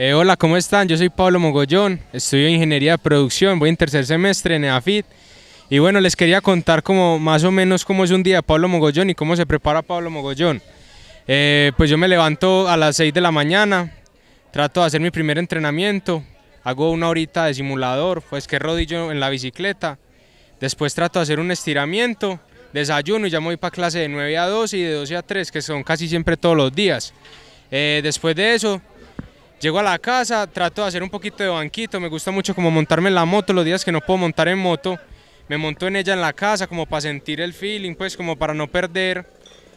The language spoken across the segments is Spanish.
Eh, hola, ¿cómo están? Yo soy Pablo Mogollón, estudio Ingeniería de Producción, voy en tercer semestre en EAFIT. Y bueno, les quería contar como más o menos cómo es un día de Pablo Mogollón y cómo se prepara Pablo Mogollón. Eh, pues yo me levanto a las 6 de la mañana, trato de hacer mi primer entrenamiento, hago una horita de simulador, pues que rodillo en la bicicleta. Después trato de hacer un estiramiento, desayuno y ya me voy para clase de 9 a 2 y de 12 a 3, que son casi siempre todos los días. Eh, después de eso, Llego a la casa, trato de hacer un poquito de banquito, me gusta mucho como montarme en la moto, los días que no puedo montar en moto, me monto en ella en la casa como para sentir el feeling, pues como para no perder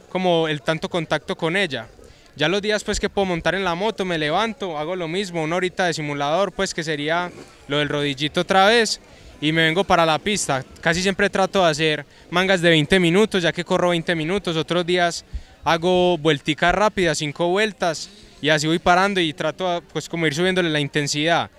como el tanto contacto con ella. Ya los días pues que puedo montar en la moto, me levanto, hago lo mismo, una horita de simulador, pues que sería lo del rodillito otra vez y me vengo para la pista. Casi siempre trato de hacer mangas de 20 minutos, ya que corro 20 minutos, otros días hago vuelticas rápidas, cinco vueltas, y así voy parando y trato pues como ir subiéndole la intensidad.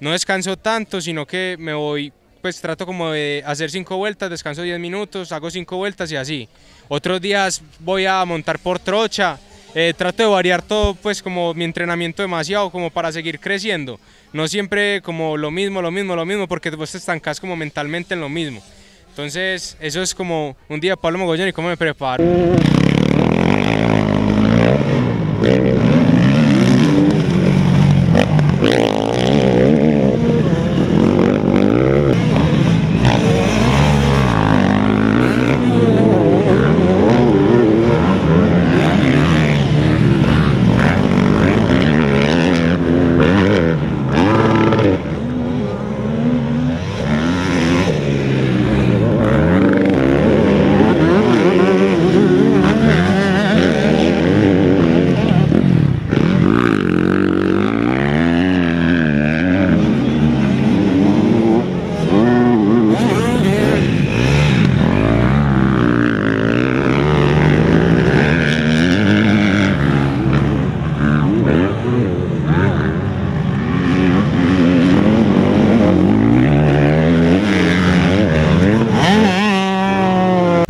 No descanso tanto, sino que me voy, pues trato como de hacer cinco vueltas, descanso 10 minutos, hago cinco vueltas y así. Otros días voy a montar por trocha, eh, trato de variar todo, pues como mi entrenamiento demasiado, como para seguir creciendo. No siempre como lo mismo, lo mismo, lo mismo, porque vos te estancas como mentalmente en lo mismo. Entonces, eso es como un día Pablo Mogollón y cómo me preparo.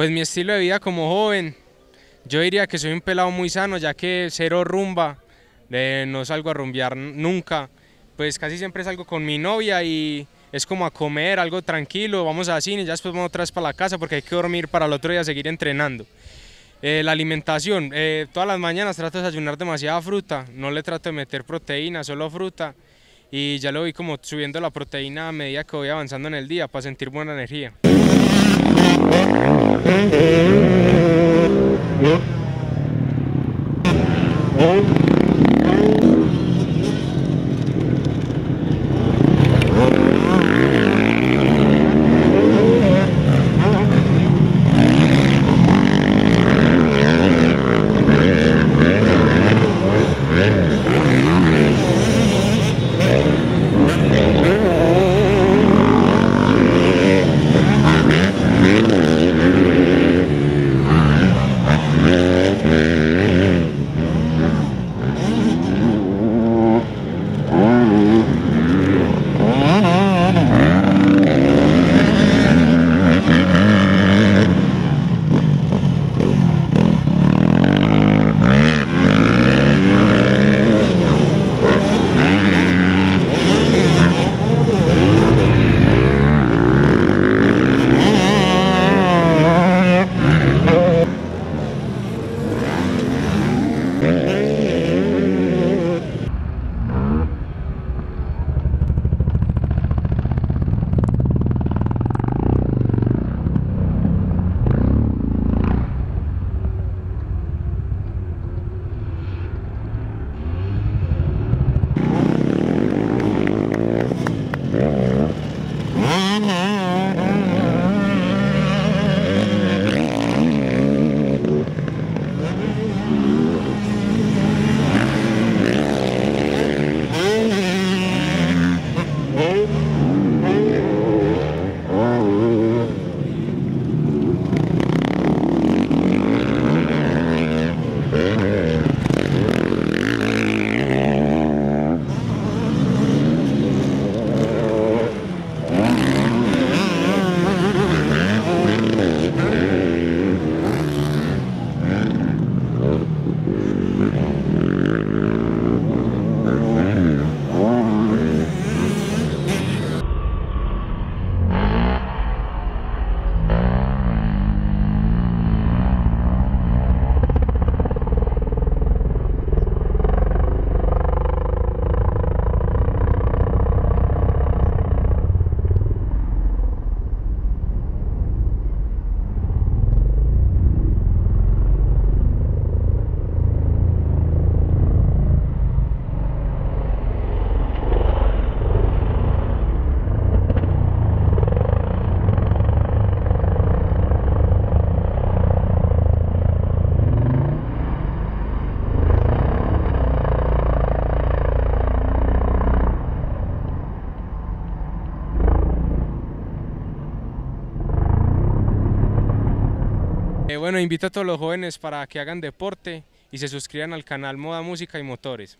Pues mi estilo de vida como joven, yo diría que soy un pelado muy sano, ya que cero rumba, no salgo a rumbear nunca, pues casi siempre salgo con mi novia y es como a comer, algo tranquilo, vamos a cine, ya después vamos otra vez para la casa porque hay que dormir para el otro día seguir entrenando. Eh, la alimentación, eh, todas las mañanas trato de desayunar demasiada fruta, no le trato de meter proteína, solo fruta y ya lo vi como subiendo la proteína a medida que voy avanzando en el día para sentir buena energía. bueno, invito a todos los jóvenes para que hagan deporte y se suscriban al canal Moda Música y Motores.